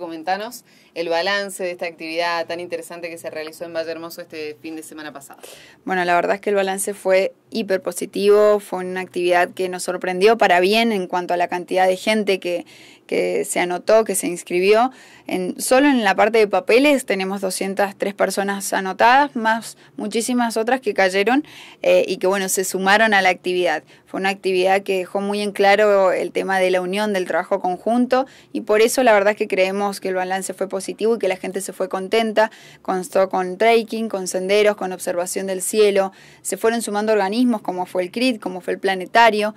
Comentanos el balance de esta actividad tan interesante que se realizó en Valle Hermoso este fin de semana pasado. Bueno, la verdad es que el balance fue hiperpositivo, positivo, fue una actividad que nos sorprendió para bien en cuanto a la cantidad de gente que, que se anotó, que se inscribió. En, solo en la parte de papeles tenemos 203 personas anotadas, más muchísimas otras que cayeron eh, y que bueno, se sumaron a la actividad. Fue una actividad que dejó muy en claro el tema de la unión, del trabajo conjunto y por eso la verdad es que creemos que el balance fue positivo y que la gente se fue contenta, constó con trekking, con senderos, con observación del cielo, se fueron sumando organismos como fue el CRIT, como fue el planetario.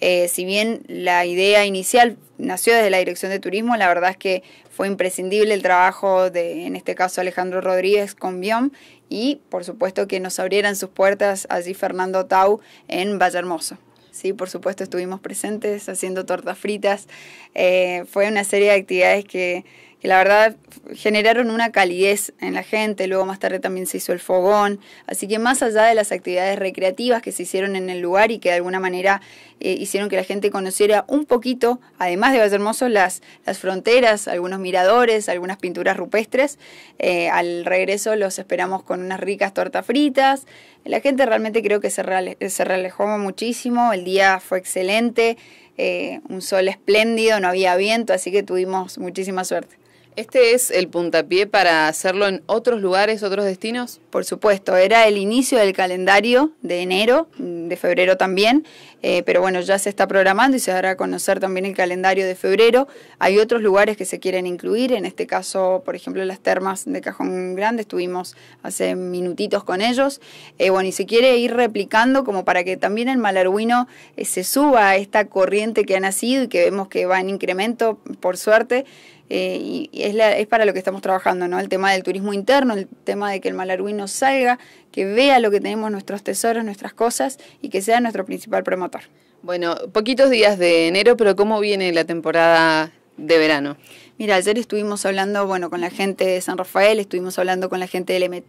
Eh, si bien la idea inicial nació desde la Dirección de Turismo, la verdad es que fue imprescindible el trabajo de, en este caso, Alejandro Rodríguez con Biom y, por supuesto, que nos abrieran sus puertas allí Fernando Tau en Vallehermoso. Sí, por supuesto, estuvimos presentes haciendo tortas fritas. Eh, fue una serie de actividades que que la verdad generaron una calidez en la gente, luego más tarde también se hizo el fogón, así que más allá de las actividades recreativas que se hicieron en el lugar y que de alguna manera eh, hicieron que la gente conociera un poquito, además de Valle las, las fronteras, algunos miradores, algunas pinturas rupestres, eh, al regreso los esperamos con unas ricas tortas fritas, la gente realmente creo que se, relajó muchísimo, el día fue excelente, eh, un sol espléndido, no había viento, así que tuvimos muchísima suerte. ¿Este es el puntapié para hacerlo en otros lugares, otros destinos? Por supuesto, era el inicio del calendario de enero, de febrero también, eh, pero bueno, ya se está programando y se dará a conocer también el calendario de febrero. Hay otros lugares que se quieren incluir, en este caso, por ejemplo, las termas de Cajón Grande, estuvimos hace minutitos con ellos. Eh, bueno, y se quiere ir replicando como para que también el malarguino eh, se suba a esta corriente que ha nacido y que vemos que va en incremento, por suerte. y es, es, para lo que estamos trabajando, ¿no? El tema del turismo interno, el tema de que el malarguino salga, que vea lo que tenemos, nuestros tesoros, nuestras cosas, y que sea nuestro principal promotor. Bueno, poquitos días de enero, pero ¿cómo viene la temporada de verano? Mira, ayer estuvimos hablando, bueno, con la gente de San Rafael, estuvimos hablando con la gente del m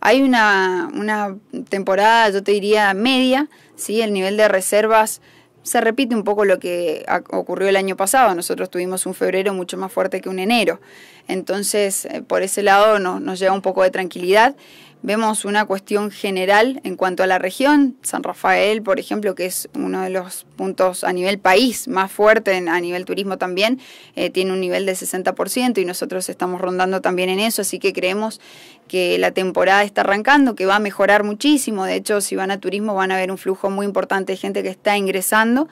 Hay una, temporada, yo te diría, media, ¿sí? El nivel de reservas se repite un poco lo que ocurrió el año pasado. Nosotros tuvimos un febrero mucho más fuerte que un enero. Entonces, eh, por ese lado no, nos lleva un poco de tranquilidad vemos una cuestión general en cuanto a la región. San Rafael, por ejemplo, que es uno de los puntos a nivel país más fuerte a nivel turismo también, eh, tiene un nivel de 60% y nosotros estamos rondando también en eso, así que creemos que la temporada está arrancando, que va a mejorar muchísimo. De hecho, si van a turismo van a ver un flujo muy importante de gente que está ingresando.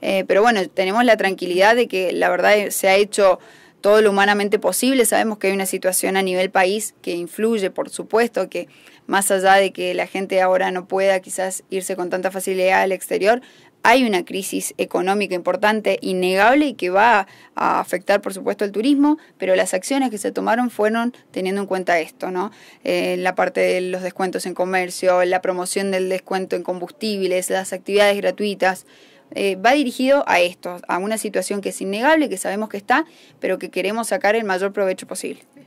Eh, pero bueno, tenemos la tranquilidad de que la verdad eh, se ha hecho todo lo humanamente posible. Sabemos que hay una situación a nivel país que influye, por supuesto, que más allá de que la gente ahora no pueda quizás irse con tanta facilidad al exterior, hay una crisis económica importante, innegable, y que va a afectar, por supuesto, el turismo, pero las acciones que se tomaron fueron teniendo en cuenta esto, ¿no? Eh, la parte de los descuentos en comercio, la promoción del descuento en combustibles, las actividades gratuitas. Eh, va dirigido a esto, a una situación que es innegable, que sabemos que está, pero que queremos sacar el mayor provecho posible.